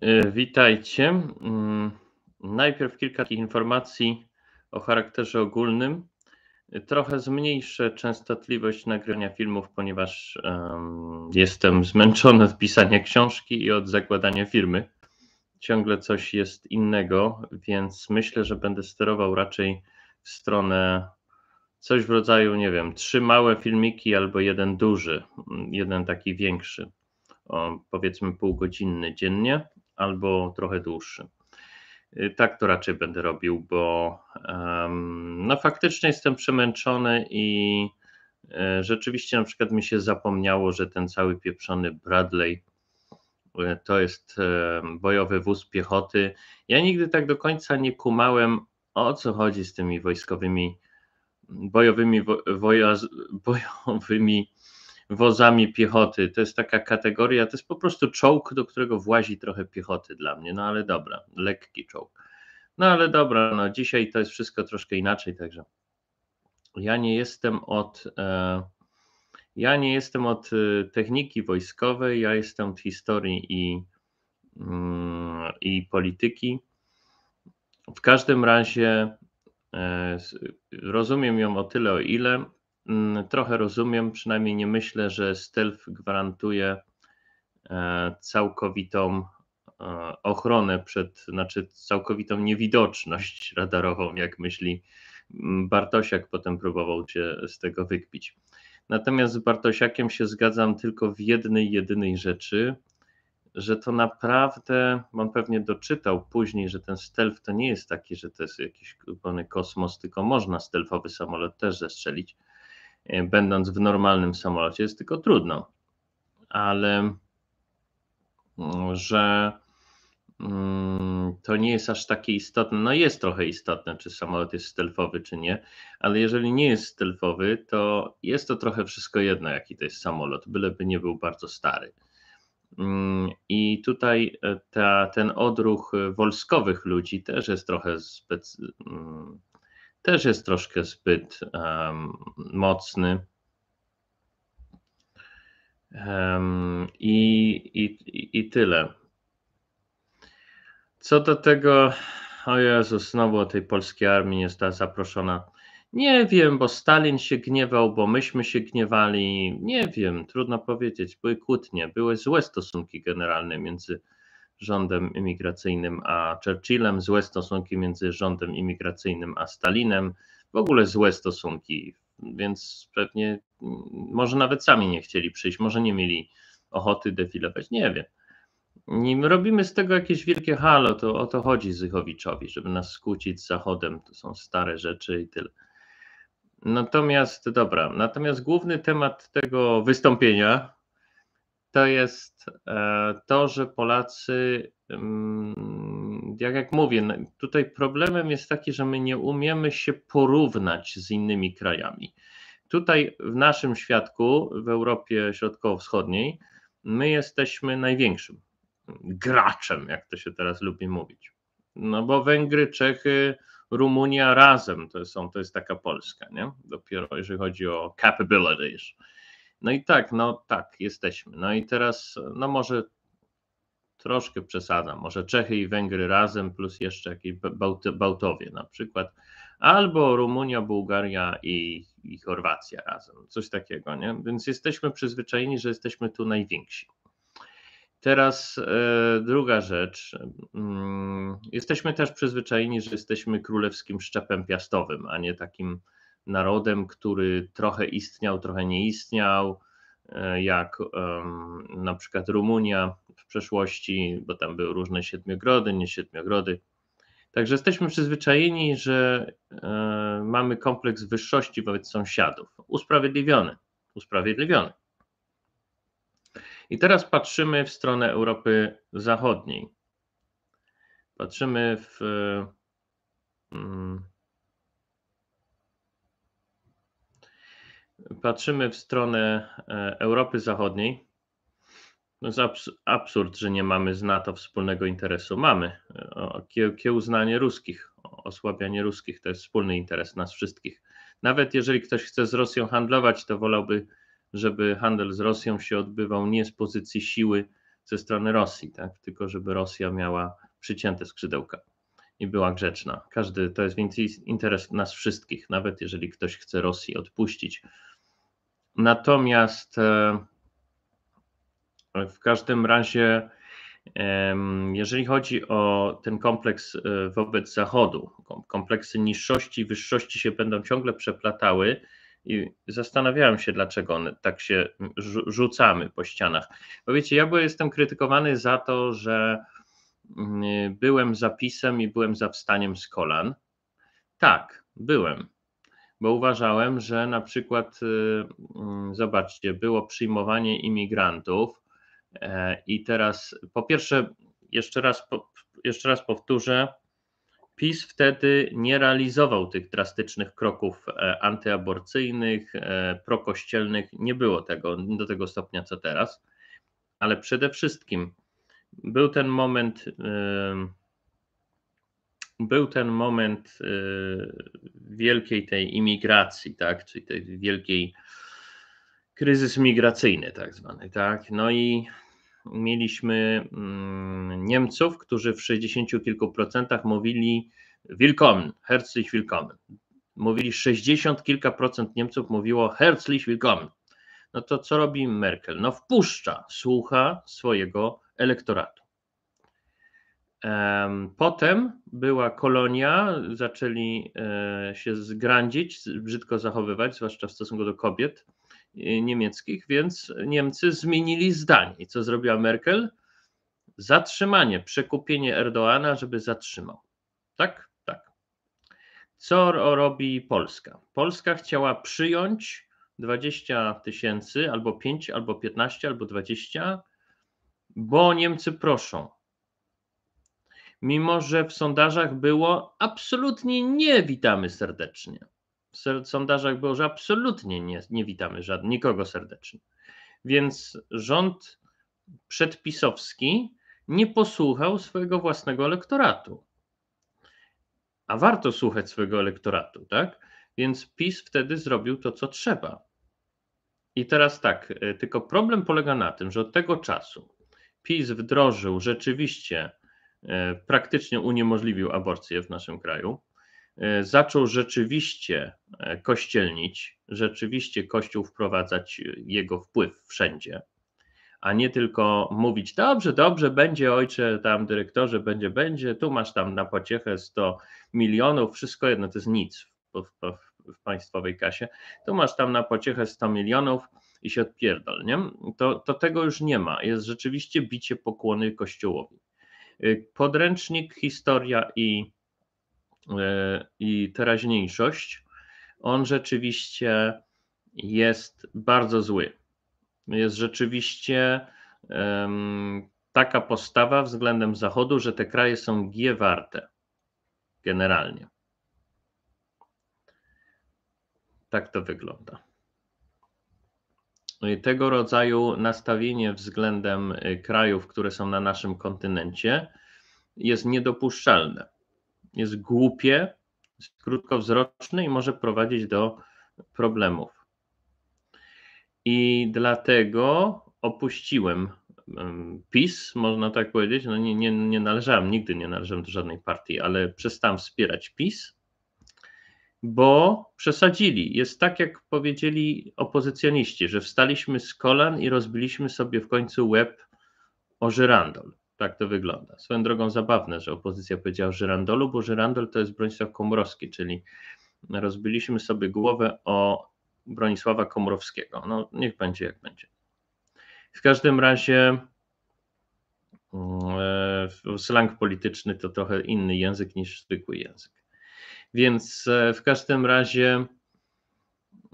E, witajcie. Mm, najpierw kilka takich informacji o charakterze ogólnym. Trochę zmniejszę częstotliwość nagrywania filmów, ponieważ um, jestem zmęczony od pisania książki i od zakładania firmy. Ciągle coś jest innego, więc myślę, że będę sterował raczej w stronę coś w rodzaju, nie wiem, trzy małe filmiki albo jeden duży, mm, jeden taki większy, o, powiedzmy półgodzinny dziennie albo trochę dłuższy. Y, tak to raczej będę robił, bo no faktycznie jestem przemęczony i e, rzeczywiście na przykład mi się zapomniało, że ten cały pieprzony Bradley y, to jest e, bojowy wóz piechoty. Ja nigdy tak do końca nie kumałem, o co chodzi z tymi wojskowymi, bojowymi, wo, bojowymi wozami piechoty. To jest taka kategoria, to jest po prostu czołg, do którego włazi trochę piechoty dla mnie, no ale dobra, lekki czołg. No ale dobra, no dzisiaj to jest wszystko troszkę inaczej, także ja nie jestem od. E, ja nie jestem od e, techniki wojskowej, ja jestem od historii i, mm, i polityki. W każdym razie e, rozumiem ją o tyle, o ile Mm, trochę rozumiem, przynajmniej nie myślę, że stealth gwarantuje e, całkowitą e, ochronę przed, znaczy całkowitą niewidoczność radarową, jak myśli mm, Bartosiak, potem próbował cię z tego wykpić. Natomiast z Bartosiakiem się zgadzam tylko w jednej, jedynej rzeczy, że to naprawdę, on pewnie doczytał później, że ten stealth to nie jest taki, że to jest jakiś kosmos, tylko można stealthowy samolot też zestrzelić. E, będąc w normalnym samolocie, jest tylko trudno. Ale mm, że mm, to nie jest aż takie istotne. No jest trochę istotne, czy samolot jest stelfowy czy nie, ale jeżeli nie jest stelfowy, to jest to trochę wszystko jedno, jaki to jest samolot, byleby nie był bardzo stary. Mm, I tutaj e, ta, ten odruch e, wolskowych ludzi też jest trochę specy też jest troszkę zbyt um, mocny. Um, i, i, I tyle. Co do tego, o Jezu, znowu o tej polskiej armii została zaproszona. Nie wiem, bo Stalin się gniewał, bo myśmy się gniewali. Nie wiem, trudno powiedzieć. Były kłótnie, były złe stosunki generalne między rządem imigracyjnym a Churchillem, złe stosunki między rządem imigracyjnym a Stalinem, w ogóle złe stosunki, więc pewnie mm, może nawet sami nie chcieli przyjść, może nie mieli ochoty defilować, nie wiem. Nie robimy z tego jakieś wielkie halo, to o to chodzi Zychowiczowi, żeby nas skłócić z Zachodem, to są stare rzeczy i tyle. Natomiast, dobra, natomiast główny temat tego wystąpienia to jest e, to, że Polacy, mm, jak, jak mówię, tutaj problemem jest taki, że my nie umiemy się porównać z innymi krajami. Tutaj w naszym świadku, w Europie Środkowo-Wschodniej, my jesteśmy największym graczem, jak to się teraz lubi mówić. No bo Węgry, Czechy, Rumunia razem to, są, to jest taka Polska, nie? Dopiero jeżeli chodzi o capabilities no i tak, no tak, jesteśmy. No i teraz, no może troszkę przesadzam, może Czechy i Węgry razem, plus jeszcze jakieś Bałty, Bałtowie na przykład, albo Rumunia, Bułgaria i, i Chorwacja razem, coś takiego, nie? Więc jesteśmy przyzwyczajeni, że jesteśmy tu najwięksi. Teraz e, druga rzecz. Mm, jesteśmy też przyzwyczajeni, że jesteśmy królewskim szczepem piastowym, a nie takim narodem, który trochę istniał, trochę nie istniał, e, jak na przykład Rumunia w przeszłości, bo tam były różne siedmiogrody, nie siedmiogrody. Także jesteśmy przyzwyczajeni, że e, mamy kompleks wyższości wobec sąsiadów. Usprawiedliwiony, usprawiedliwiony. I teraz patrzymy w stronę Europy Zachodniej. Patrzymy w. E, mm, patrzymy w stronę e, Europy Zachodniej, jest no, absurd, że nie mamy z NATO wspólnego interesu. Mamy. E, kiełznanie ruskich, osłabianie ruskich to jest wspólny interes nas wszystkich. Nawet jeżeli ktoś chce z Rosją handlować, to wolałby, żeby handel z Rosją się odbywał nie z pozycji siły ze strony Rosji, tak? tylko żeby Rosja miała przycięte skrzydełka i była grzeczna. Każdy to jest więc interes nas wszystkich, nawet jeżeli ktoś chce Rosji odpuścić Natomiast e, w każdym razie, jeżeli chodzi o ten kompleks e, wobec Zachodu, kompleksy niższości i wyższości się będą ciągle przeplatały i zastanawiałem się, dlaczego tak się rzucamy po ścianach. Bo wiecie, ja byłem, jestem krytykowany za to, że mm, byłem zapisem i byłem zawstaniem z kolan. Tak, byłem bo uważałem, że na przykład, y, mm, zobaczcie, było przyjmowanie imigrantów e, i teraz po pierwsze, jeszcze raz, jeszcze raz powtórzę, PiS wtedy nie realizował tych drastycznych kroków e, antyaborcyjnych, e, prokościelnych, nie było tego do tego stopnia co teraz, ale przede wszystkim był ten moment, był ten moment y, wielkiej tej imigracji, tak, czyli tej wielkiej kryzys migracyjny tak zwany, tak, no i mieliśmy mm, Niemców, którzy w 60 kilku procentach mówili willkommen, herzlich willkommen, mówili 60 kilka procent Niemców mówiło herzlich willkommen, no to co robi Merkel? No wpuszcza, słucha swojego elektoratu. Potem była kolonia, zaczęli e, się zgrandzić, brzydko zachowywać, zwłaszcza w stosunku do kobiet e, niemieckich, więc Niemcy zmienili zdanie. I co zrobiła Merkel? Zatrzymanie, przekupienie Erdoana, żeby zatrzymał. Tak? Tak. Co robi Polska? Polska chciała przyjąć 20 tysięcy, albo 5, albo 15, albo 20, bo Niemcy proszą mimo że w sondażach było absolutnie nie witamy serdecznie. W sondażach było, że absolutnie nie, nie witamy żadnego, nikogo serdecznie. Więc rząd przedpisowski nie posłuchał swojego własnego elektoratu. A warto słuchać swojego elektoratu, tak? Więc PiS wtedy zrobił to, co trzeba. I teraz tak, y, tylko problem polega na tym, że od tego czasu PiS wdrożył rzeczywiście E, praktycznie uniemożliwił aborcję w naszym kraju. E, zaczął rzeczywiście e, kościelnić, rzeczywiście Kościół wprowadzać jego wpływ wszędzie, a nie tylko mówić: Dobrze, dobrze, będzie ojcze, tam dyrektorze, będzie, będzie, tu masz tam na pociechę 100 milionów, wszystko jedno, to jest nic w, w, w państwowej kasie, tu masz tam na pociechę 100 milionów i się odpierdol, nie? To, to tego już nie ma. Jest rzeczywiście bicie pokłony Kościołowi. Y, podręcznik Historia i, y, i Teraźniejszość. On rzeczywiście jest bardzo zły. Jest rzeczywiście um, taka postawa względem Zachodu, że te kraje są G warte generalnie. Tak to wygląda. No tego rodzaju nastawienie względem y, krajów, które są na naszym kontynencie, jest niedopuszczalne. Jest głupie, jest krótkowzroczne i może prowadzić do problemów. I dlatego opuściłem PiS, można tak powiedzieć. No nie, nie, nie należałem, nigdy nie należałem do żadnej partii, ale przestałem wspierać PiS bo przesadzili. Jest tak, jak powiedzieli opozycjoniści, że wstaliśmy z kolan i rozbiliśmy sobie w końcu łeb o żyrandol. Tak to wygląda. Swoją drogą zabawne, że opozycja powiedziała o żyrandolu, bo żyrandol to jest Bronisław Komorowski, czyli rozbiliśmy sobie głowę o Bronisława Komorowskiego. No niech będzie jak będzie. W każdym razie mm, e, slang polityczny to trochę inny język niż zwykły język. Więc e, w każdym razie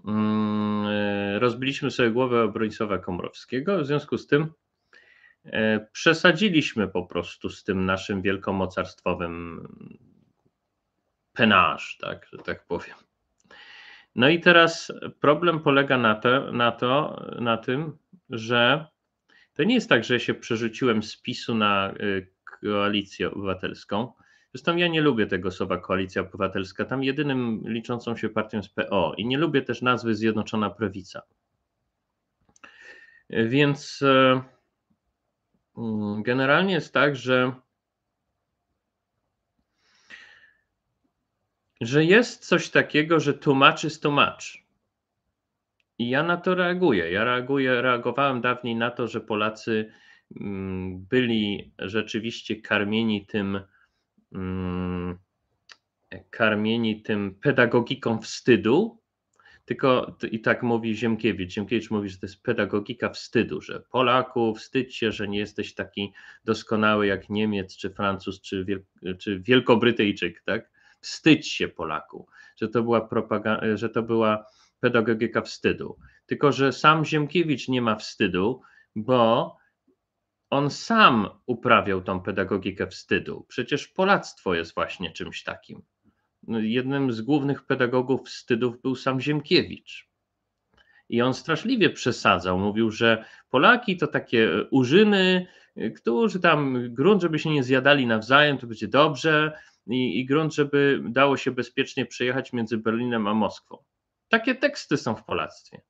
mm, e, rozbiliśmy sobie głowę obrońcowa Komorowskiego, w związku z tym e, przesadziliśmy po prostu z tym naszym wielkomocarstwowym penaż, tak, że tak powiem. No i teraz problem polega na, te, na, to, na tym, że to nie jest tak, że się przerzuciłem z PiSu na koalicję obywatelską, Zresztą ja nie lubię tego słowa koalicja obywatelska. Tam jedynym liczącą się partią jest PO i nie lubię też nazwy Zjednoczona Prawica. Więc e, mm, generalnie jest tak, że że jest coś takiego, że tłumaczy z tłumaczy. I ja na to reaguję. Ja reaguję, reagowałem dawniej na to, że Polacy mm, byli rzeczywiście karmieni tym, Mm, karmieni tym pedagogiką wstydu, tylko i tak mówi Ziemkiewicz. Ziemkiewicz mówi, że to jest pedagogika wstydu, że Polaku, wstydź się, że nie jesteś taki doskonały jak Niemiec, czy Francuz, czy, Wiel czy Wielkobrytyjczyk, tak? Wstydź się Polaku, że to była propaganda, że to była pedagogika wstydu. Tylko, że sam Ziemkiewicz nie ma wstydu, bo on sam uprawiał tą pedagogikę wstydu. Przecież polactwo jest właśnie czymś takim. No, jednym z głównych pedagogów wstydów był sam Ziemkiewicz. I on straszliwie przesadzał. Mówił, że Polaki to takie e, urzyny, e, którzy tam grunt, żeby się nie zjadali nawzajem, to będzie dobrze, i, i grunt, żeby dało się bezpiecznie przejechać między Berlinem a Moskwą. Takie teksty są w Polactwie.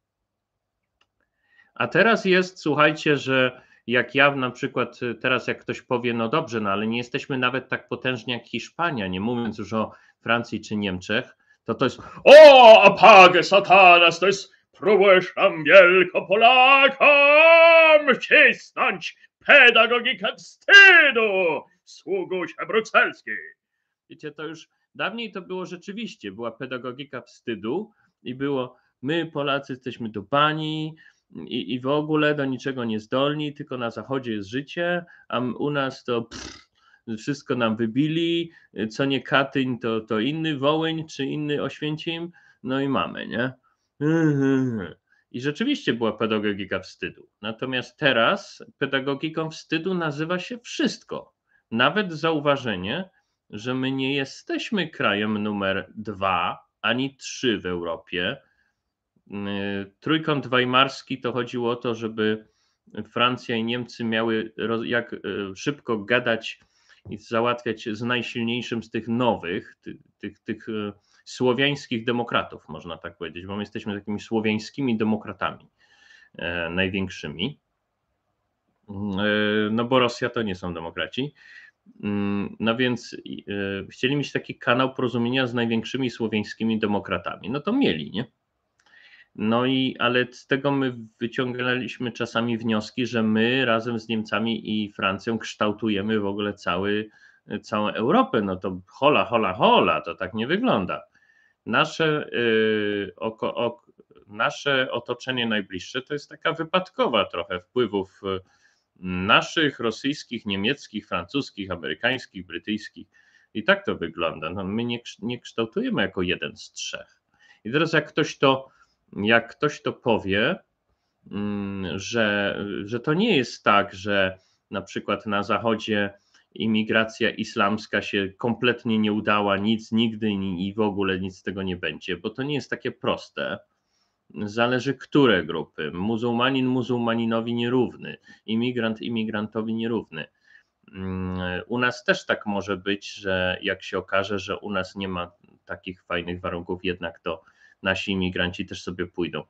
A teraz jest, słuchajcie, że jak ja na przykład y, teraz, jak ktoś powie, no dobrze, no ale nie jesteśmy nawet tak potężni jak Hiszpania, nie mówiąc już o Francji czy Niemczech, to to jest o, apagę satanas, to jest próbujesz nam wielko Polakom wcisnąć pedagogikę wstydu, sługusie brukselski. Wiecie, to już dawniej to było rzeczywiście, była pedagogika wstydu i było my Polacy jesteśmy do bani, i, i w ogóle do niczego nie zdolni. tylko na zachodzie jest życie, a u nas to pff, wszystko nam wybili, co nie Katyń, to, to inny Wołyń czy inny Oświęcim, no i mamy, nie? I rzeczywiście była pedagogika wstydu. Natomiast teraz pedagogiką wstydu nazywa się wszystko. Nawet zauważenie, że my nie jesteśmy krajem numer dwa ani trzy w Europie, Y, trójkąt Weimarski to chodziło o to, żeby Francja i Niemcy miały jak y, szybko gadać i załatwiać z najsilniejszym z tych nowych, tych, tych, tych słowiańskich demokratów, można tak powiedzieć, bo my jesteśmy takimi słowiańskimi demokratami y, największymi. no bo Rosja to nie są demokraci. no więc chcieli mieć taki kanał porozumienia z największymi słowiańskimi demokratami. No to mieli, nie? No i ale z tego my wyciągnęliśmy czasami wnioski, że my razem z Niemcami i Francją kształtujemy w ogóle cały, całą Europę. No to hola, hola, hola, to tak nie wygląda. Nasze, yy, oko, ok, nasze otoczenie najbliższe to jest taka wypadkowa trochę wpływów y, naszych, rosyjskich, niemieckich, francuskich, amerykańskich, brytyjskich. I tak to wygląda. No, my nie, nie kształtujemy jako jeden z trzech. I teraz jak ktoś to jak ktoś to powie, mm, że, że to nie jest tak, że na przykład na Zachodzie imigracja islamska się kompletnie nie udała, nic nigdy i w ogóle nic z tego nie będzie, bo to nie jest takie proste. Zależy, które grupy. Muzułmanin muzułmaninowi nierówny, imigrant imigrantowi nierówny. Mm, u nas też tak może być, że jak się okaże, że u nas nie ma takich fajnych warunków, jednak to nasi imigranci też sobie pójdą.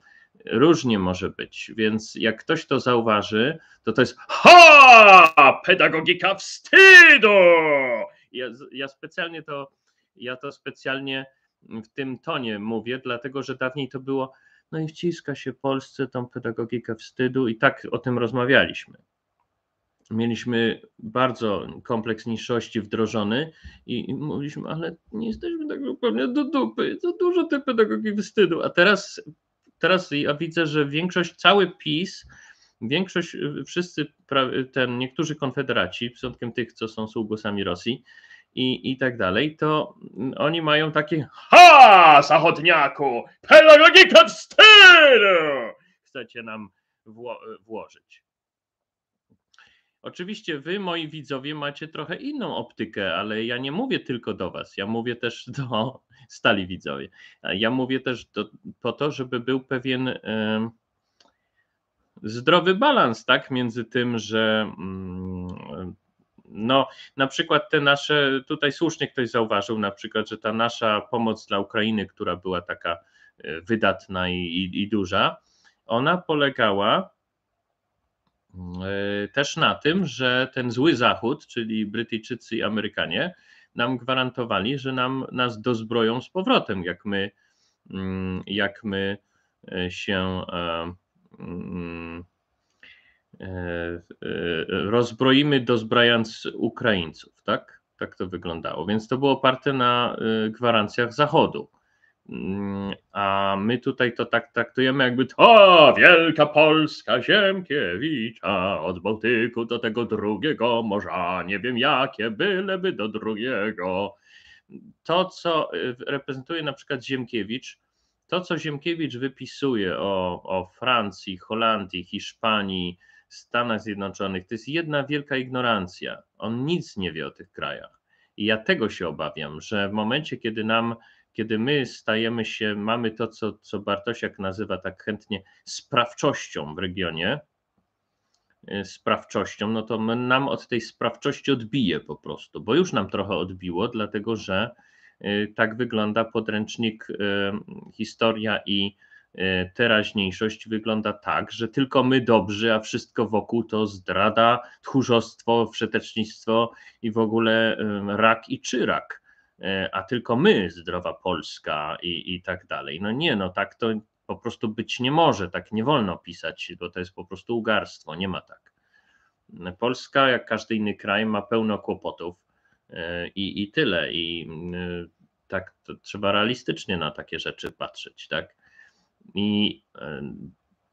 Różnie może być, więc jak ktoś to zauważy, to to jest ha! Pedagogika wstydu! Ja, ja specjalnie to, ja to specjalnie w tym tonie mówię, dlatego że dawniej to było, no i wciska się Polsce tą pedagogikę wstydu i tak o tym rozmawialiśmy mieliśmy bardzo kompleks niższości wdrożony i, i mówiliśmy, ale nie jesteśmy tak zupełnie do dupy, za dużo tej pedagogii wstydu, a teraz, teraz ja widzę, że większość, cały PiS, większość, y, wszyscy, y, ten, niektórzy konfederaci, wyjątkiem tych, co są sługosami Rosji, i, i tak dalej, to mm, oni mają takie ha, zachodniaku, pedagogika wstydu chcecie nam wło- włożyć. Oczywiście wy, moi widzowie, macie trochę inną optykę, ale ja nie mówię tylko do was, ja mówię też do stali widzowie. Ja mówię też do, po to, żeby był pewien zdrowy balans, tak, między tym, że mm, no, na przykład te nasze, tutaj słusznie ktoś zauważył, na przykład, że ta nasza pomoc dla Ukrainy, która była taka e, wydatna i, i, i duża, ona polegała E, też na tym, że ten zły Zachód, czyli Brytyjczycy i Amerykanie, nam gwarantowali, że nam, nas dozbroją z powrotem, jak my, mm, jak my e, się e, mm, rozbroimy, dozbrajając Ukraińców, tak? Tak to wyglądało. Więc to było oparte na gwarancjach Zachodu. Mm, a my tutaj to tak traktujemy, jakby to wielka Polska Ziemkiewicza, od Bałtyku do tego drugiego morza, nie wiem jakie, byleby do drugiego. To, co y, reprezentuje na przykład Ziemkiewicz, to, co Ziemkiewicz wypisuje o, o Francji, Holandii, Hiszpanii, Stanach Zjednoczonych, to jest jedna wielka ignorancja. On nic nie wie o tych krajach. I ja tego się obawiam, że w momencie, kiedy nam kiedy my stajemy się, mamy to, co, co Bartosiak nazywa tak chętnie sprawczością w regionie, e, sprawczością, no to nam od tej sprawczości odbije po prostu, bo już nam trochę odbiło, dlatego że e, tak wygląda podręcznik e, historia i teraźniejszość wygląda tak, że tylko my dobrzy, a wszystko wokół to zdrada, tchórzostwo, wszetecznictwo i w ogóle rak i czyrak. E, a tylko my, zdrowa Polska i, i tak dalej. No nie, no tak to po prostu być nie może, tak nie wolno pisać, bo to jest po prostu ugarstwo, nie ma tak. E, Polska, jak każdy inny kraj, ma pełno kłopotów e, i, i tyle. I tak trzeba realistycznie na takie rzeczy patrzeć, tak? I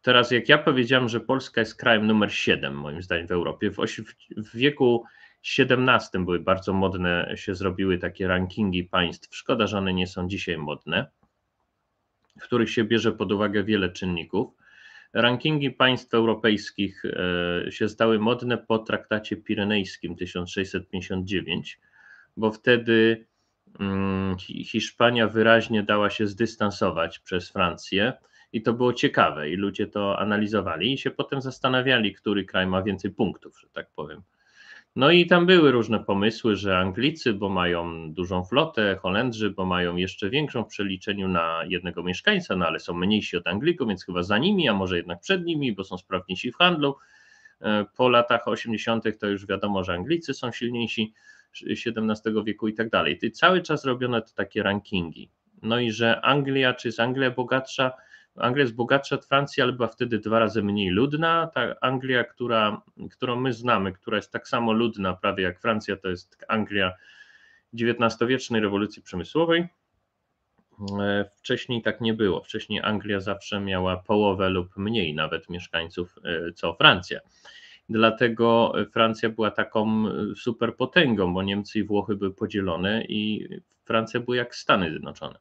teraz, jak ja powiedziałem, że Polska jest krajem numer 7, moim zdaniem, w Europie, w, w wieku XVII były bardzo modne, się zrobiły takie rankingi państw. Szkoda, że one nie są dzisiaj modne, w których się bierze pod uwagę wiele czynników. Rankingi państw europejskich e, się stały modne po traktacie pirenejskim 1659, bo wtedy mm, Hiszpania wyraźnie dała się zdystansować przez Francję i to było ciekawe i ludzie to analizowali i się potem zastanawiali, który kraj ma więcej punktów, że tak powiem. No i tam były różne pomysły, że Anglicy, bo mają dużą flotę, Holendrzy, bo mają jeszcze większą w przeliczeniu na jednego mieszkańca, no ale są mniejsi od Anglików, więc chyba za nimi, a może jednak przed nimi, bo są sprawniejsi w handlu. E, po latach 80. to już wiadomo, że Anglicy są silniejsi XVII wieku i tak dalej. I cały czas robiono to takie rankingi. No i że Anglia, czy jest Anglia bogatsza, Anglia jest bogatsza od Francji, ale była wtedy dwa razy mniej ludna. Ta Anglia, która, którą my znamy, która jest tak samo ludna prawie jak Francja, to jest Anglia XIX-wiecznej rewolucji przemysłowej. E, wcześniej tak nie było. Wcześniej Anglia zawsze miała połowę lub mniej nawet mieszkańców e, co Francja. Dlatego Francja była taką superpotęgą, bo Niemcy i Włochy były podzielone i Francja była jak Stany Zjednoczone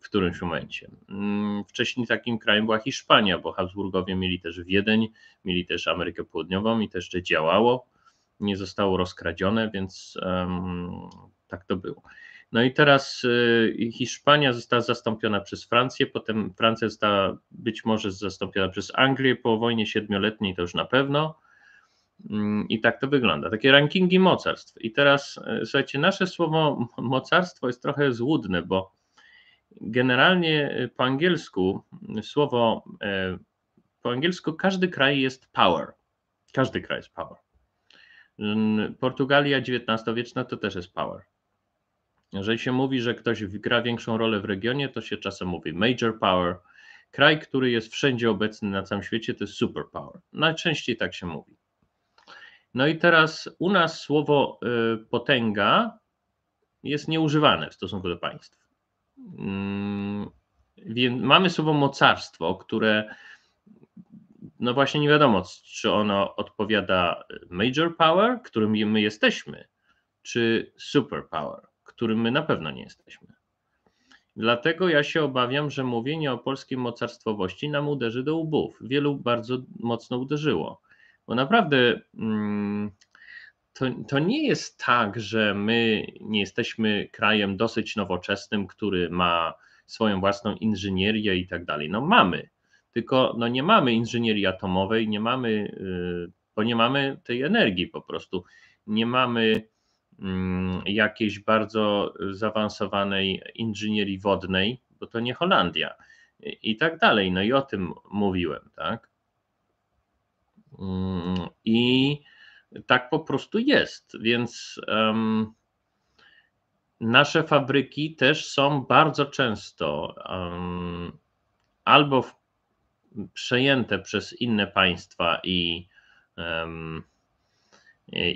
w którymś momencie. Mm, wcześniej takim krajem była Hiszpania, bo Habsburgowie mieli też Wiedeń, mieli też Amerykę Południową i to jeszcze działało, nie zostało rozkradzione, więc um, tak to było. No i teraz y, Hiszpania została zastąpiona przez Francję, potem Francja została być może zastąpiona przez Anglię po wojnie siedmioletniej, to już na pewno. Mm, I tak to wygląda. Takie rankingi mocarstw. I teraz, y, słuchajcie, nasze słowo mocarstwo jest trochę złudne, bo generalnie e, po angielsku e, słowo, e, po angielsku każdy kraj jest power. Każdy kraj jest power. Portugalia XIX-wieczna to też jest power. Jeżeli się mówi, że ktoś gra większą rolę w regionie, to się czasem mówi major power. Kraj, który jest wszędzie obecny na całym świecie, to jest superpower. Najczęściej tak się mówi. No i teraz u nas słowo potęga jest nieużywane w stosunku do państw. Mm, mamy słowo mocarstwo, które no właśnie nie wiadomo, czy ono odpowiada major power, którym my jesteśmy, czy super power, którym my na pewno nie jesteśmy. Dlatego ja się obawiam, że mówienie o polskiej mocarstwowości nam uderzy do łbów. Wielu bardzo mocno uderzyło, bo naprawdę mm, to, to nie jest tak, że my nie jesteśmy krajem dosyć nowoczesnym, który ma swoją własną inżynierię i tak dalej. No mamy, tylko no nie mamy inżynierii atomowej, nie mamy, y, bo nie mamy tej energii po prostu. Nie mamy mm, jakiejś bardzo zaawansowanej inżynierii wodnej, bo to nie Holandia i tak dalej. No i o tym mówiłem, tak? Mm, I tak po prostu jest. Więc um, nasze fabryki też są bardzo często um, albo w, przejęte przez inne państwa i um,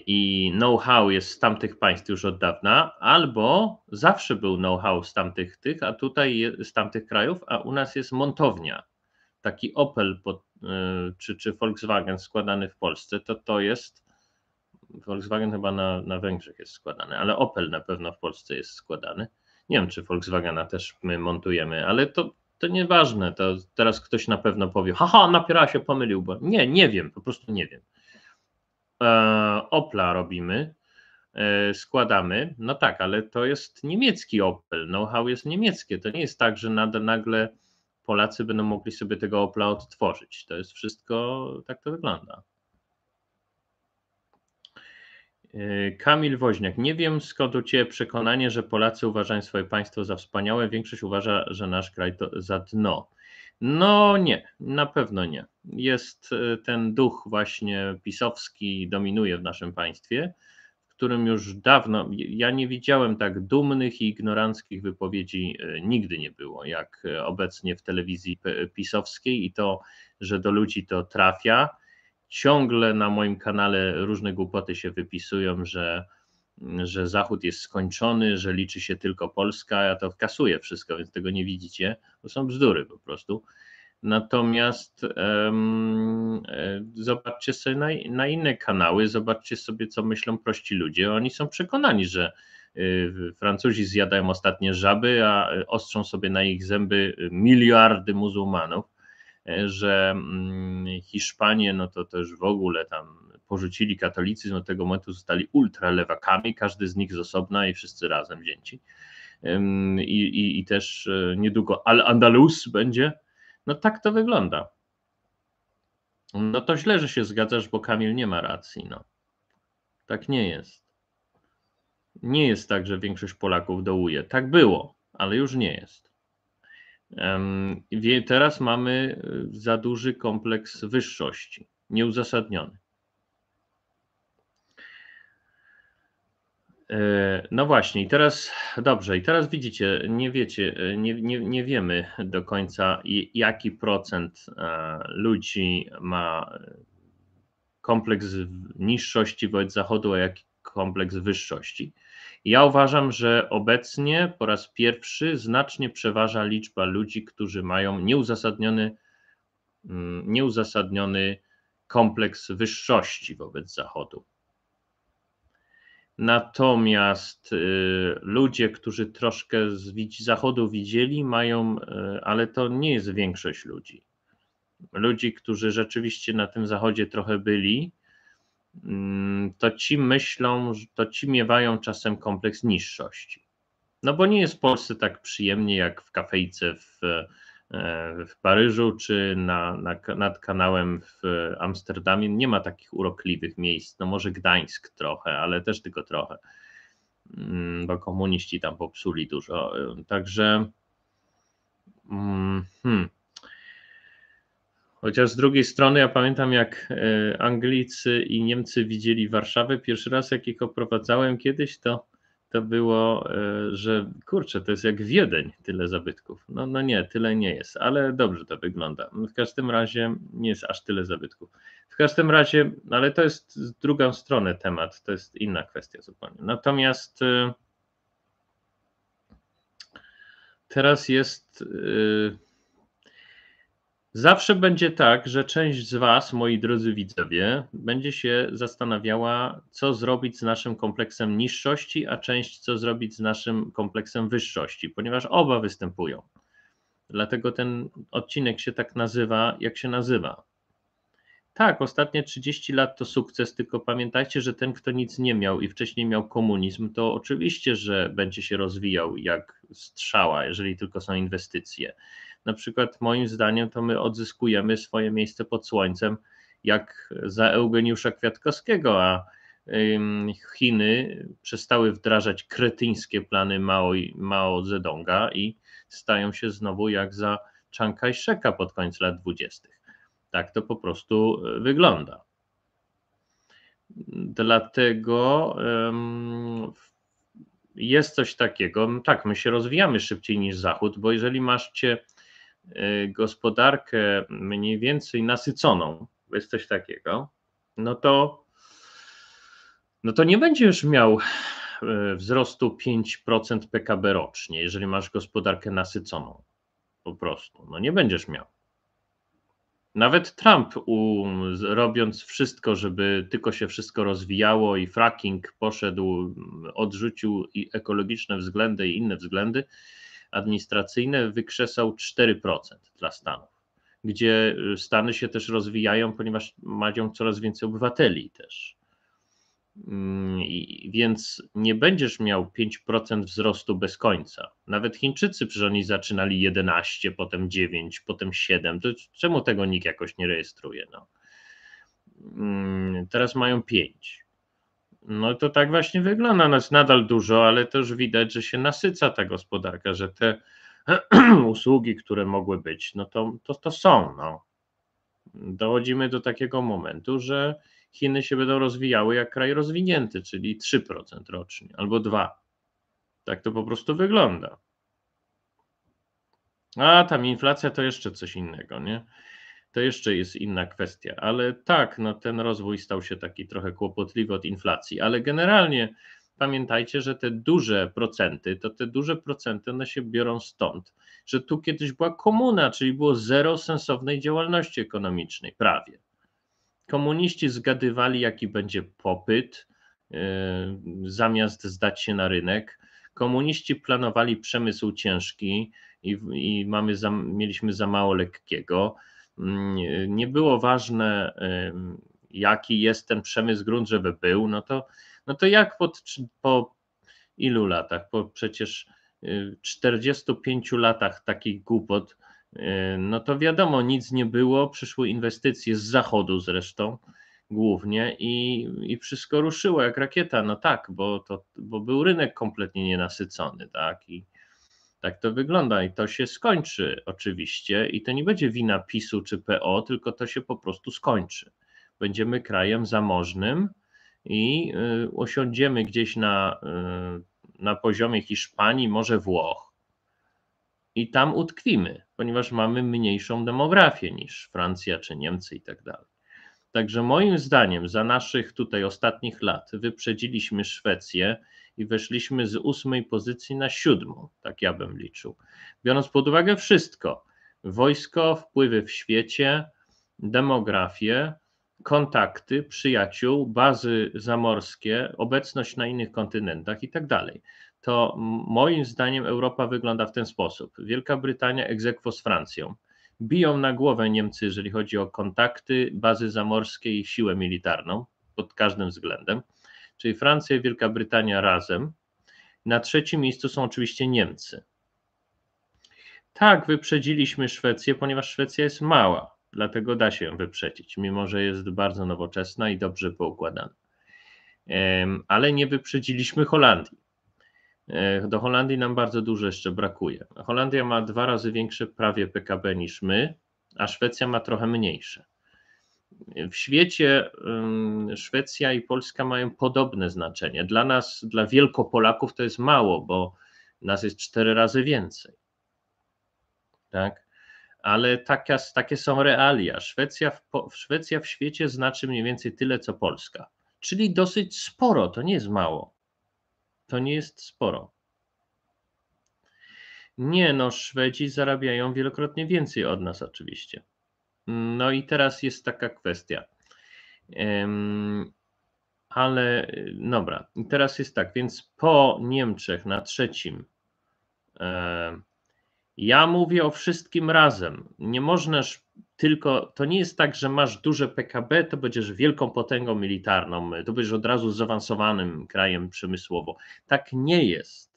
i know-how jest z tamtych państw już od dawna, albo zawsze był know-how z tamtych tych, a tutaj z tamtych krajów, a u nas jest montownia. Taki Opel pod, e, czy, czy Volkswagen składany w Polsce, to to jest Volkswagen chyba na, na Węgrzech jest składany, ale Opel na pewno w Polsce jest składany. Nie wiem, czy Volkswagena też my montujemy, ale to, to nieważne. To teraz ktoś na pewno powie, haha, napiera się, pomylił, bo nie, nie wiem, po prostu nie wiem. E, Opla robimy, e, składamy, no tak, ale to jest niemiecki Opel, know-how jest niemieckie. To nie jest tak, że nagle Polacy będą mogli sobie tego Opla odtworzyć. To jest wszystko, tak to wygląda. Y, Kamil Woźniak, nie wiem skąd u Ciebie przekonanie, że Polacy uważają swoje państwo za wspaniałe, większość uważa, że nasz kraj to za dno. No nie, na pewno nie. Jest y, ten duch właśnie pisowski dominuje w naszym państwie, w którym już dawno, ja nie widziałem tak dumnych i ignoranckich wypowiedzi, y, nigdy nie było, jak obecnie w telewizji pisowskiej i to, że do ludzi to trafia ciągle na moim kanale różne głupoty się wypisują, że, że Zachód jest skończony, że liczy się tylko Polska. Ja to kasuję wszystko, więc tego nie widzicie. To są bzdury po prostu. Natomiast um, zobaczcie sobie na, na, inne kanały, zobaczcie sobie, co myślą prości ludzie. Oni są przekonani, że y, Francuzi zjadają ostatnie żaby, a y, ostrzą sobie na ich zęby miliardy muzułmanów. E, że mm, Hiszpanie, no to też w ogóle tam porzucili katolicyzm, od tego momentu zostali ultralewakami, każdy z nich z osobna i wszyscy razem wzięci. I, i, i też e, niedługo Al-Andalus będzie. No tak to wygląda. No to źle, że się zgadzasz, bo Kamil nie ma racji. No. Tak nie jest. Nie jest tak, że większość Polaków dołuje. Tak było, ale już nie jest. Teraz mamy e, za duży kompleks wyższości, nieuzasadniony. E, no właśnie, i teraz dobrze, i teraz widzicie, nie wiecie, e, nie, nie, nie wiemy do końca, jaki procent ludzi ma kompleks niższości wobec zachodu, a jaki kompleks wyższości. Ja uważam, że obecnie po raz pierwszy znacznie przeważa liczba ludzi, którzy mają nieuzasadniony, mm, nieuzasadniony kompleks wyższości wobec Zachodu. Natomiast y, ludzie, którzy troszkę z Zachodu widzieli, mają, y, ale to nie jest większość ludzi. Ludzi, którzy rzeczywiście na tym Zachodzie trochę byli, Mm, to ci myślą, to ci miewają czasem kompleks niższości. No bo nie jest w Polsce tak przyjemnie jak w kafejce w, e, w Paryżu czy na, na, nad kanałem w Amsterdamie. Nie ma takich urokliwych miejsc. No może Gdańsk trochę, ale też tylko trochę, mm, bo komuniści tam popsuli dużo. E, także. Mm, hmm. Chociaż z drugiej strony ja pamiętam, jak e, Anglicy i Niemcy widzieli Warszawę pierwszy raz, jak ich oprowadzałem kiedyś, to, to było, e, że kurczę, to jest jak Wiedeń, tyle zabytków. No, no nie, tyle nie jest, ale dobrze to wygląda. W każdym razie nie jest aż tyle zabytków. W każdym razie, ale to jest z drugą stronę temat, to jest inna kwestia zupełnie. Natomiast e, teraz jest. Yy, Zawsze będzie tak, że część z Was, moi drodzy widzowie, będzie się zastanawiała, co zrobić z naszym kompleksem niższości, a część co zrobić z naszym kompleksem wyższości, ponieważ oba występują. Dlatego ten odcinek się tak nazywa, jak się nazywa. Tak, ostatnie 30 lat to sukces, tylko pamiętajcie, że ten, kto nic nie miał i wcześniej miał komunizm, to oczywiście, że będzie się rozwijał jak strzała, jeżeli tylko są inwestycje na przykład moim zdaniem to my odzyskujemy swoje miejsce pod słońcem, jak za Eugeniusza Kwiatkowskiego, a Chiny przestały wdrażać kretyńskie plany Mao, Mao Zedonga i stają się znowu jak za Chiang Kai-sheka pod koniec lat dwudziestych. Tak to po prostu y, wygląda. Dlatego jest coś takiego, tak, my się rozwijamy szybciej niż Zachód, bo jeżeli masz cię Y, gospodarkę mniej więcej nasyconą, bo jest coś takiego, no to, no to nie będziesz miał y, wzrostu 5% PKB rocznie, jeżeli masz gospodarkę nasyconą. Po prostu. No nie będziesz miał. Nawet Trump, u, robiąc wszystko, żeby tylko się wszystko rozwijało i fracking poszedł, odrzucił i ekologiczne względy i inne względy, administracyjne wykrzesał 4% dla Stanów, gdzie y, Stany się też rozwijają, ponieważ mają coraz więcej obywateli też. Mm, więc nie będziesz miał 5% wzrostu bez końca. Nawet Chińczycy, przecież oni zaczynali 11, potem 9, potem 7. To czemu tego nikt jakoś nie rejestruje? No? Mm, teraz mają 5. No to tak właśnie wygląda. Nas nadal dużo, ale też widać, że się nasyca ta gospodarka, że te usługi, które mogły być, no to, to, to są. No. Dochodzimy do takiego momentu, że Chiny się będą rozwijały jak kraj rozwinięty, czyli 3% rocznie albo 2%. Tak to po prostu wygląda. A tam inflacja to jeszcze coś innego, nie? to jeszcze jest inna kwestia. Ale tak, no ten rozwój stał się taki trochę kłopotliwy od inflacji, ale generalnie pamiętajcie, że te duże procenty, to te duże procenty one się biorą stąd, że tu kiedyś była komuna, czyli było zero sensownej działalności ekonomicznej, prawie. Komuniści zgadywali, jaki będzie popyt, yy, zamiast zdać się na rynek. Komuniści planowali przemysł ciężki i, i mamy za, mieliśmy za mało lekkiego Mm, nie było ważne, jaki jest ten przemysł grunt, żeby był, no to, no to jak pod, po ilu latach, po przecież 45 latach takich głupot, no to wiadomo, nic nie było, przyszły inwestycje z zachodu zresztą głównie i, i wszystko ruszyło jak rakieta, no tak, bo, to, bo był rynek kompletnie nienasycony, tak, i tak to wygląda i to się skończy oczywiście i to nie będzie wina PiSu czy PO, tylko to się po prostu skończy. Będziemy krajem zamożnym i y, osiądziemy gdzieś na, y, na poziomie Hiszpanii, może Włoch i tam utkwimy, ponieważ mamy mniejszą demografię niż Francja czy Niemcy i tak dalej. Także moim zdaniem za naszych tutaj ostatnich lat wyprzedziliśmy Szwecję, i weszliśmy z ósmej pozycji na siódmą, tak ja bym liczył. Biorąc pod uwagę wszystko, wojsko, wpływy w świecie, demografię, kontakty, przyjaciół, bazy zamorskie, obecność na innych kontynentach i tak dalej. To moim zdaniem Europa wygląda w ten sposób. Wielka Brytania egzekwo z Francją. Biją na głowę Niemcy, jeżeli chodzi o kontakty, bazy zamorskie i siłę militarną pod każdym względem czyli Francja i Wielka Brytania razem. Na trzecim miejscu są oczywiście Niemcy. Tak, wyprzedziliśmy Szwecję, ponieważ Szwecja jest mała, dlatego da się ją wyprzedzić, mimo że jest bardzo nowoczesna i dobrze poukładana. Ale nie wyprzedziliśmy Holandii. E, do Holandii nam bardzo dużo jeszcze brakuje. Holandia ma dwa razy większe prawie PKB niż my, a Szwecja ma trochę mniejsze w świecie Szwecja i Polska mają podobne znaczenie. Dla nas, dla Wielkopolaków to jest mało, bo nas jest cztery razy więcej. Tak? Ale takie są realia. Szwecja w, Szwecja w świecie znaczy mniej więcej tyle, co Polska. Czyli dosyć sporo, to nie jest mało. To nie jest sporo. Nie, no Szwedzi zarabiają wielokrotnie więcej od nas oczywiście. No i teraz jest taka kwestia. Ale dobra, teraz jest tak, więc po Niemczech na trzecim. E, ja mówię o wszystkim razem. Nie możnaż tylko, to nie jest tak, że masz duże PKB, to będziesz wielką potęgą militarną, to będziesz od razu zaawansowanym krajem przemysłowo. Tak nie jest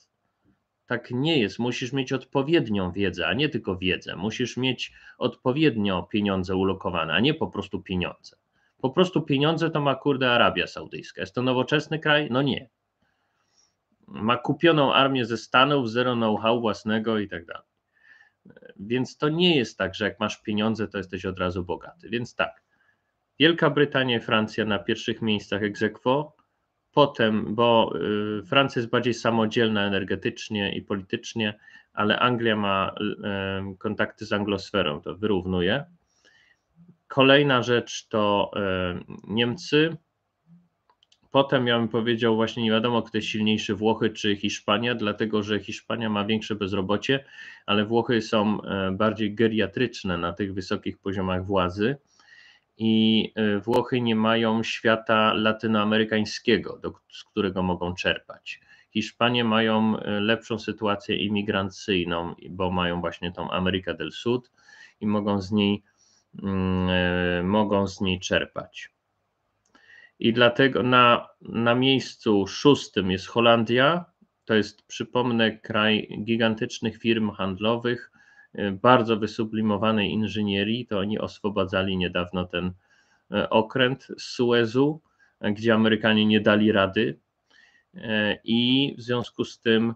tak nie jest. Musisz mieć odpowiednią wiedzę, a nie tylko wiedzę. Musisz mieć odpowiednio pieniądze ulokowane, a nie po prostu pieniądze. Po prostu pieniądze to ma kurde Arabia Saudyjska. Jest to nowoczesny kraj? No nie. Ma kupioną armię ze Stanów, zero know-how własnego i tak dalej. Więc to nie jest tak, że jak masz pieniądze, to jesteś od razu bogaty. Więc tak. Wielka Brytania i Francja na pierwszych miejscach ex potem, bo y, Francja jest bardziej samodzielna energetycznie i politycznie, ale Anglia ma y, kontakty z anglosferą, to wyrównuje. Kolejna rzecz to y, Niemcy. Potem ja bym powiedział, właśnie nie wiadomo, kto jest silniejszy, Włochy czy Hiszpania, dlatego że Hiszpania ma większe bezrobocie, ale Włochy są e, bardziej geriatryczne na tych wysokich poziomach władzy i y, Włochy nie mają świata latynoamerykańskiego, do, z którego mogą czerpać. Hiszpanie mają y, lepszą sytuację imigracyjną, bo mają właśnie tą Amerykę del Sud i mogą z niej, yy, mogą z niej czerpać. I dlatego na, na miejscu szóstym jest Holandia. To jest, przypomnę, kraj gigantycznych firm handlowych, Y, bardzo wysublimowanej inżynierii, to oni oswobadzali niedawno ten y, okręt z Suezu, y, gdzie Amerykanie nie dali rady i w związku z tym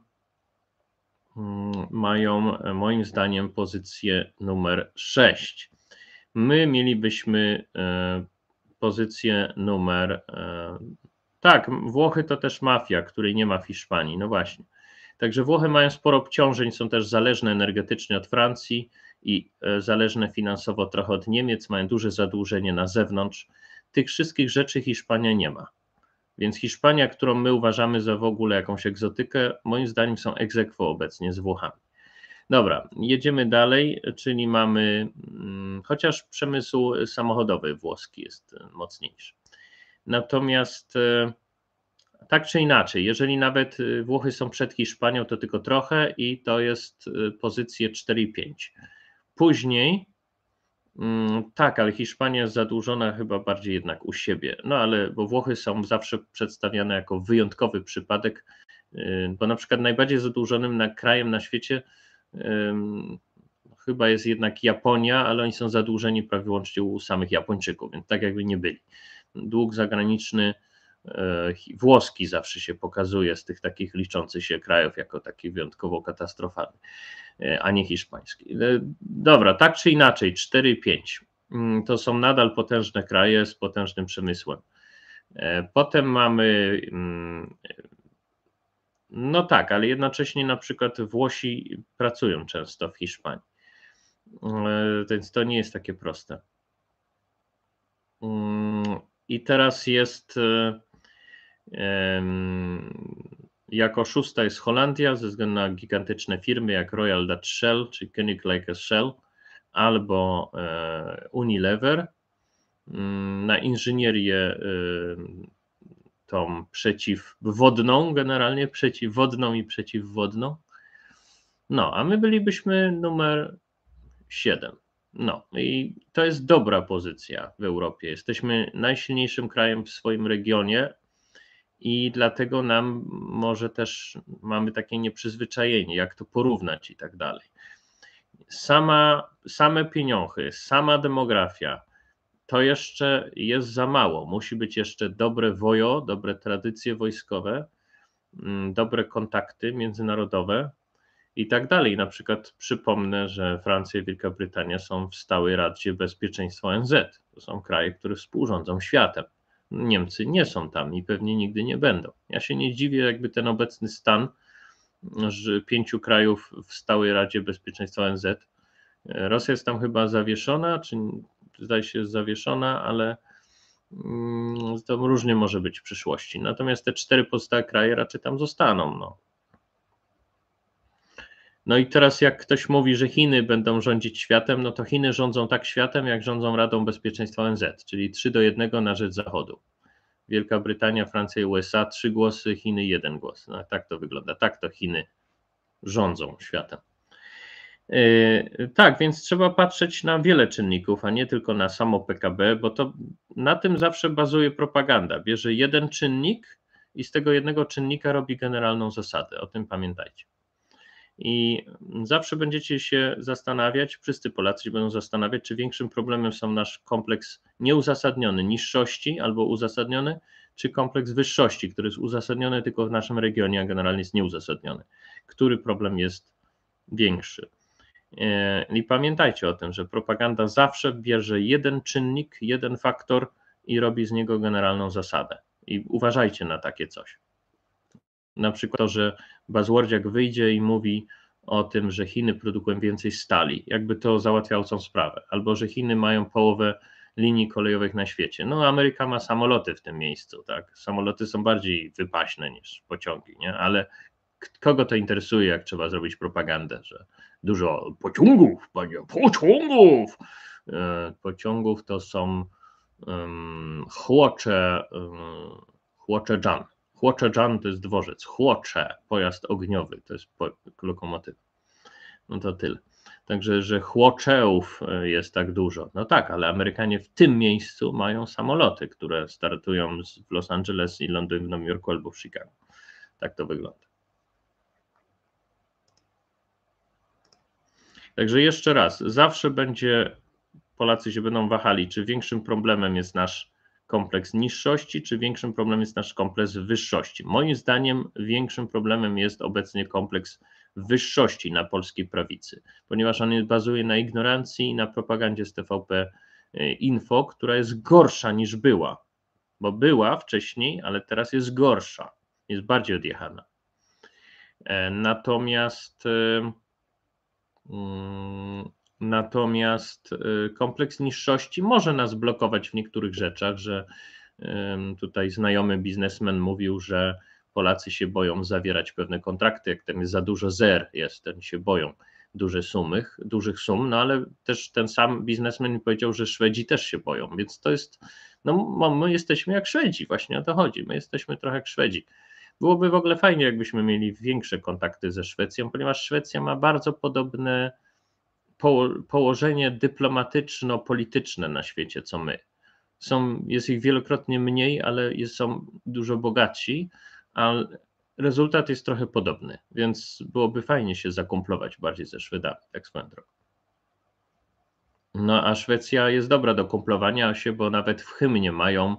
mm, mają moim zdaniem pozycję numer 6. My mielibyśmy pozycję numer. Tak, Włochy to też mafia, której nie ma w Hiszpanii. No właśnie. Także Włochy mają sporo obciążeń, są też zależne energetycznie od Francji i e, zależne finansowo trochę od Niemiec, mają duże zadłużenie na zewnątrz. Tych wszystkich rzeczy Hiszpania nie ma. Więc Hiszpania, którą my uważamy za w ogóle jakąś egzotykę, moim zdaniem są egzekwo obecnie z Włochami. Dobra, jedziemy dalej, czyli mamy, mm, chociaż przemysł samochodowy włoski jest e, mocniejszy. Natomiast e, tak czy inaczej, jeżeli nawet y, Włochy są przed Hiszpanią, to tylko trochę i to jest y, pozycje 4 i 5. Później, mm, tak, ale Hiszpania jest zadłużona chyba bardziej jednak u siebie, no ale, bo Włochy są zawsze przedstawiane jako wyjątkowy przypadek, y, bo na przykład najbardziej zadłużonym na, krajem na świecie chyba jest jednak Japonia, ale oni są zadłużeni prawie łącznie u samych Japończyków, więc tak jakby nie byli. Dług zagraniczny E, włoski zawsze się pokazuje z tych takich liczących się krajów jako taki wyjątkowo katastrofalny, e, a nie hiszpański. E, dobra, tak czy inaczej, 4-5 mm, to są nadal potężne kraje z potężnym przemysłem. Potem mamy mm, no tak, ale jednocześnie na przykład Włosi pracują często w Hiszpanii. Więc to nie jest takie proste. Mm, I teraz jest jako szósta jest Holandia ze względu na gigantyczne firmy jak Royal Dutch Shell czy a Shell albo e, Unilever. Mm, na inżynierię tą przeciwwodną, generalnie przeciwwodną i przeciwwodną. No, a my bylibyśmy numer 7. No i to jest dobra pozycja w Europie. Jesteśmy najsilniejszym krajem w swoim regionie, i dlatego nam może też mamy takie nieprzyzwyczajenie, jak to porównać i tak dalej. Sama, same pieniądze, sama demografia, to jeszcze jest za mało. Musi być jeszcze dobre wojo, dobre tradycje wojskowe, mm, dobre kontakty międzynarodowe i tak dalej. Na przykład przypomnę, że Francja i Wielka Brytania są w stałej Radzie Bezpieczeństwa ONZ. To są kraje, które współrządzą światem. Niemcy nie są tam i pewnie nigdy nie będą. Ja się nie dziwię, jakby ten obecny stan że pięciu krajów w Stałej Radzie Bezpieczeństwa ONZ. Rosja jest tam chyba zawieszona, czy zdaje się jest zawieszona, ale mm, to różnie może być w przyszłości. Natomiast te cztery pozostałe kraje raczej tam zostaną. No. No i teraz jak ktoś mówi, że Chiny będą rządzić światem, no to Chiny rządzą tak światem, jak rządzą Radą Bezpieczeństwa ONZ, czyli 3 do 1 na rzecz Zachodu. Wielka Brytania, Francja i USA, trzy głosy, Chiny jeden głos. No, tak to wygląda, tak to Chiny rządzą światem. Yy, tak, więc trzeba patrzeć na wiele czynników, a nie tylko na samo PKB, bo to na tym zawsze bazuje propaganda. Bierze jeden czynnik i z tego jednego czynnika robi generalną zasadę. O tym pamiętajcie. I zawsze będziecie się zastanawiać, wszyscy Polacy się będą zastanawiać, czy większym problemem są nasz kompleks nieuzasadniony niższości albo uzasadniony, czy kompleks wyższości, który jest uzasadniony tylko w naszym regionie, a generalnie jest nieuzasadniony. Który problem jest większy? E, I pamiętajcie o tym, że propaganda zawsze bierze jeden czynnik, jeden faktor i robi z niego generalną zasadę. I uważajcie na takie coś. Na przykład to, że Buzzwordziak wyjdzie i mówi o tym, że Chiny produkują więcej stali, jakby to załatwiało całą sprawę, albo że Chiny mają połowę linii kolejowych na świecie. No, Ameryka ma samoloty w tym miejscu, tak? Samoloty są bardziej wypaśne niż pociągi, nie? Ale kogo to interesuje, jak trzeba zrobić propagandę, że dużo pociągów, panie, pociągów! E, pociągów to są um, chłocze, um, chłocze Jan, Chłocze-Dżan to jest dworzec. Chłocze, pojazd ogniowy, to jest po, lokomotywa. No to tyle. Także, że chłoczeów e, jest tak dużo. No tak, ale Amerykanie w tym miejscu mają samoloty, które startują z Los Angeles i lądują w Nowym Jorku albo w Chicago. Tak to wygląda. Także jeszcze raz, zawsze będzie, Polacy się będą wahali, czy większym problemem jest nasz kompleks niższości, czy większym problemem jest nasz kompleks wyższości? Moim zdaniem większym problemem jest obecnie kompleks wyższości na polskiej prawicy, ponieważ on bazuje na ignorancji i na propagandzie z TVP e, Info, która jest gorsza niż była, bo była wcześniej, ale teraz jest gorsza, jest bardziej odjechana. E, natomiast e, mm, Natomiast y, kompleks niższości może nas blokować w niektórych rzeczach, że tutaj znajomy biznesmen mówił, że Polacy się boją zawierać pewne kontrakty, jak ten jest za dużo zer, jest, ten się boją duże sumy, dużych sum, no ale też ten sam biznesmen powiedział, że Szwedzi też się boją, więc to jest, no my jesteśmy jak Szwedzi, właśnie o to chodzi, my jesteśmy trochę jak Szwedzi. Byłoby w ogóle fajnie, jakbyśmy mieli większe kontakty ze Szwecją, ponieważ Szwecja ma bardzo podobne położenie dyplomatyczno-polityczne na świecie co my. Są, jest ich wielokrotnie mniej, ale jest, są dużo bogatsi, a rezultat jest trochę podobny, więc byłoby fajnie się zakumplować bardziej ze Szwedami, tak swoją drogą. No a Szwecja jest dobra do kumplowania się, bo nawet w hymnie mają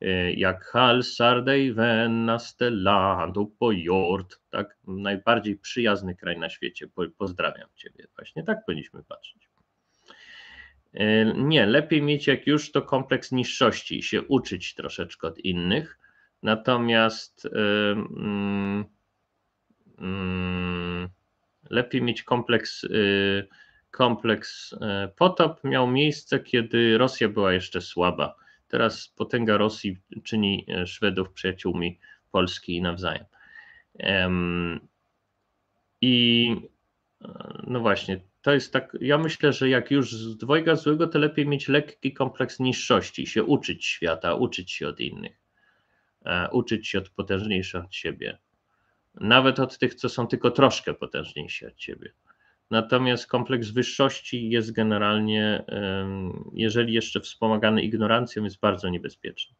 E, jak Hal Sardejven Nastellandu Pojord, tak? Najbardziej przyjazny kraj na świecie. Pozdrawiam Ciebie. Właśnie tak powinniśmy patrzeć. E, nie, lepiej mieć jak już to kompleks niższości i się uczyć troszeczkę od innych. Natomiast e, mm, mm, lepiej mieć kompleks. Kompleks potop miał miejsce, kiedy Rosja była jeszcze słaba Teraz potęga Rosji czyni e, Szwedów przyjaciółmi Polski i nawzajem. I no właśnie, to jest tak, ja myślę, że jak już z dwojga złego, to lepiej mieć lekki kompleks niższości, się uczyć świata, uczyć się od innych, e, uczyć się od potężniejszych od siebie, nawet od tych, co są tylko troszkę potężniejsi od siebie. Natomiast kompleks wyższości jest generalnie, jeżeli jeszcze wspomagany ignorancją, jest bardzo niebezpieczny.